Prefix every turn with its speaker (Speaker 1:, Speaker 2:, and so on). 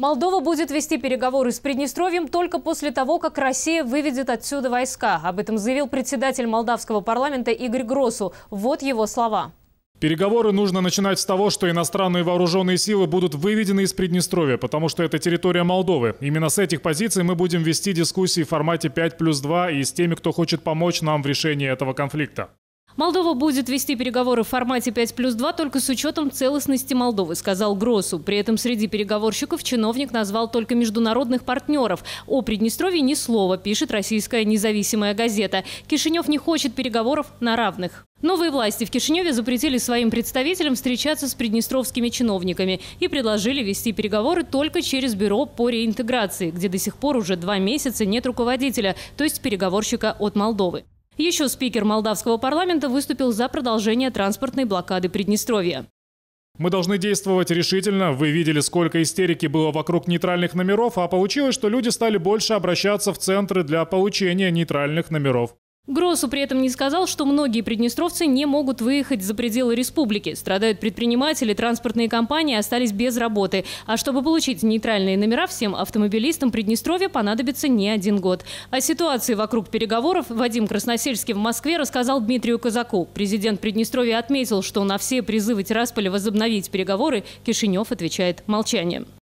Speaker 1: Молдова будет вести переговоры с Приднестровьем только после того, как Россия выведет отсюда войска. Об этом заявил председатель молдавского парламента Игорь Гросу. Вот его
Speaker 2: слова. Переговоры нужно начинать с того, что иностранные вооруженные силы будут выведены из Приднестровья, потому что это территория Молдовы. Именно с этих позиций мы будем вести дискуссии в формате 5 плюс 2 и с теми, кто хочет помочь нам в решении этого конфликта.
Speaker 1: Молдова будет вести переговоры в формате 5 плюс 2 только с учетом целостности Молдовы, сказал Гросу. При этом среди переговорщиков чиновник назвал только международных партнеров. О Приднестровье ни слова, пишет российская независимая газета. Кишинев не хочет переговоров на равных. Новые власти в Кишиневе запретили своим представителям встречаться с приднестровскими чиновниками и предложили вести переговоры только через бюро по реинтеграции, где до сих пор уже два месяца нет руководителя, то есть переговорщика от Молдовы. Еще спикер молдавского парламента выступил за продолжение транспортной блокады Приднестровья.
Speaker 2: Мы должны действовать решительно. Вы видели, сколько истерики было вокруг нейтральных номеров, а получилось, что люди стали больше обращаться в центры для получения нейтральных номеров.
Speaker 1: Гроссу при этом не сказал, что многие приднестровцы не могут выехать за пределы республики. Страдают предприниматели, транспортные компании остались без работы. А чтобы получить нейтральные номера, всем автомобилистам Приднестровья понадобится не один год. О ситуации вокруг переговоров Вадим Красносельский в Москве рассказал Дмитрию Казаку. Президент Приднестровья отметил, что на все призывы Тирасполя возобновить переговоры Кишинев отвечает молчанием.